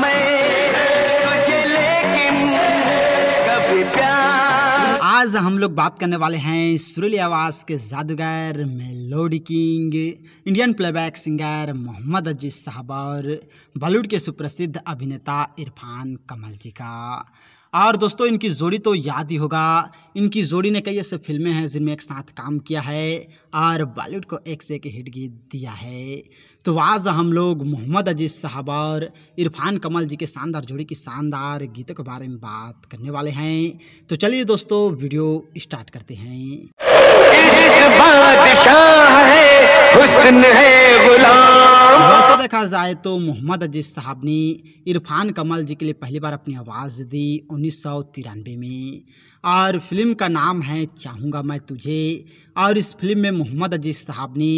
मैं तुझे लेकिन कभी प्यार आज हम लोग बात करने वाले हैं सुरीली आवाज़ के जादूगर melody king Indian playback singer Mohammed Aziz साहब और बॉलीवुड के सुप्रसिद्ध अभिनेता इरफान कमल जी का और दोस्तों इनकी जोड़ी तो याद ही होगा इनकी जोड़ी ने कई ऐसे फिल्में हैं जिनमें एक साथ काम किया है और बॉलीवुड को एक से एक हिट गीत दिया है तो आज हम लोग मोहम्मद अजीज साहब और इरफान कमल जी के शानदार जोड़ी की शानदार गीतों के बारे में बात करने वाले हैं तो चलिए दोस्तों वीडियो स्टार्ट करते हैं इश्क बादशाह है हुस्न है वैसे देखा जाए तो मोहम्मद अजीज साहब ने इरफान कमल जी के लिए पहली बार अपनी आवाज़ दी उन्नीस में और फिल्म का नाम है चाहूँगा मैं तुझे और इस फिल्म में मोहम्मद अजीज साहब ने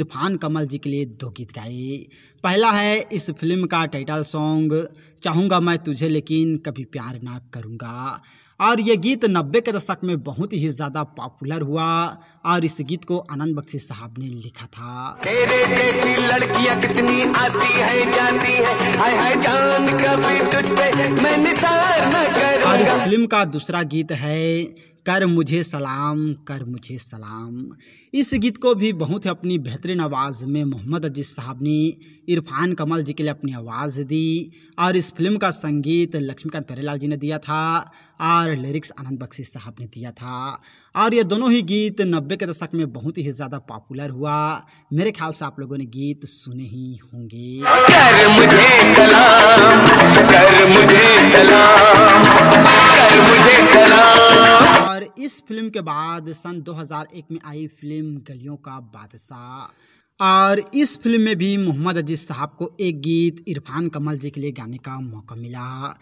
इरफान कमल जी के लिए दो गीत गाए पहला है इस फिल्म का टाइटल सॉन्ग चाहूँगा मैं तुझे लेकिन कभी प्यार ना करूँगा और ये गीत नब्बे के दशक में बहुत ही ज़्यादा पॉपुलर हुआ और इस गीत को आनंद बख्शी साहब ने लिखा था तेरे जैसी लड़कियाँ कितनी आती है जाती है, हाय जान कभी मैं निसार और इस फिल्म का दूसरा गीत है कर मुझे सलाम कर मुझे सलाम इस गीत को भी बहुत ही अपनी बेहतरीन आवाज़ में मोहम्मद अजीज़ साहब ने इरफान कमल जी के लिए अपनी आवाज़ दी और इस फिल्म का संगीत लक्ष्मीकांत प्यारेलाल जी ने दिया था और लिरिक्स आनंद बख्शी साहब ने दिया था और ये दोनों ही गीत नब्बे के दशक में बहुत ही ज़्यादा पॉपुलर हुआ मेरे ख्याल से आप लोगों ने गीत सुने ही होंगे फिल्म के बाद सन 2001 में आई फिल्म गलियों का बादशाह और इस फिल्म में भी मोहम्मद अजीज़ साहब को एक गीत इरफान कमल जी के लिए गाने का मौका मिला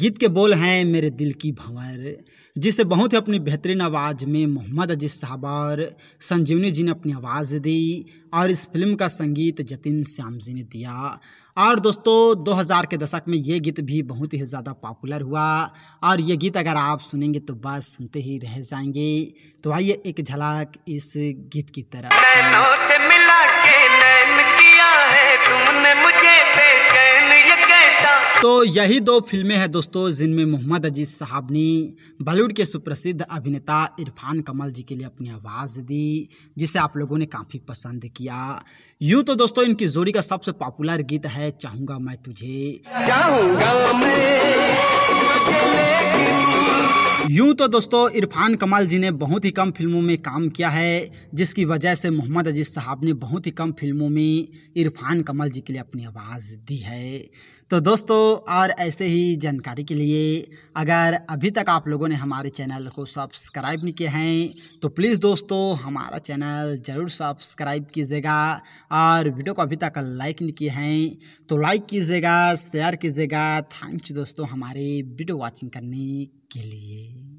गीत के बोल हैं मेरे दिल की भंवर जिसे बहुत ही अपनी बेहतरीन आवाज़ में मोहम्मद अजीज़ साहब और संजीवनी जी ने अपनी आवाज़ दी और इस फिल्म का संगीत जतिन श्याम जी ने दिया और दोस्तों 2000 के दशक में ये गीत भी बहुत ही ज़्यादा पॉपुलर हुआ और ये गीत अगर आप सुनेंगे तो बस सुनते ही रह जाएंगे तो आइए एक झलक इस गीत की तरफ तो यही दो फिल्में हैं दोस्तों जिनमें मोहम्मद अजीज साहब ने बॉलीवुड के सुप्रसिद्ध अभिनेता इरफान कमल जी के लिए अपनी आवाज़ दी जिसे आप लोगों ने काफ़ी पसंद किया यूँ तो दोस्तों इनकी जोड़ी का सबसे पॉपुलर गीत है चाहूँगा मैं तुझे चाहूंगा मैं तुझे यूं तो दोस्तों इरफान कमाल जी ने बहुत ही कम फिल्मों में काम किया है जिसकी वजह से मोहम्मद अजीज साहब ने बहुत ही कम फिल्मों में इरफान कमाल जी के लिए अपनी आवाज़ दी है तो दोस्तों और ऐसे ही जानकारी के लिए अगर अभी तक आप लोगों ने हमारे चैनल को सब्सक्राइब नहीं किए हैं तो प्लीज़ दोस्तों हमारा चैनल ज़रूर सब्सक्राइब कीजिएगा और वीडियो को अभी तक लाइक नहीं किए हैं तो लाइक कीजिएगा शेयर कीजिएगा थैंक्स दोस्तों हमारे वीडियो वॉचिंग करने के लिए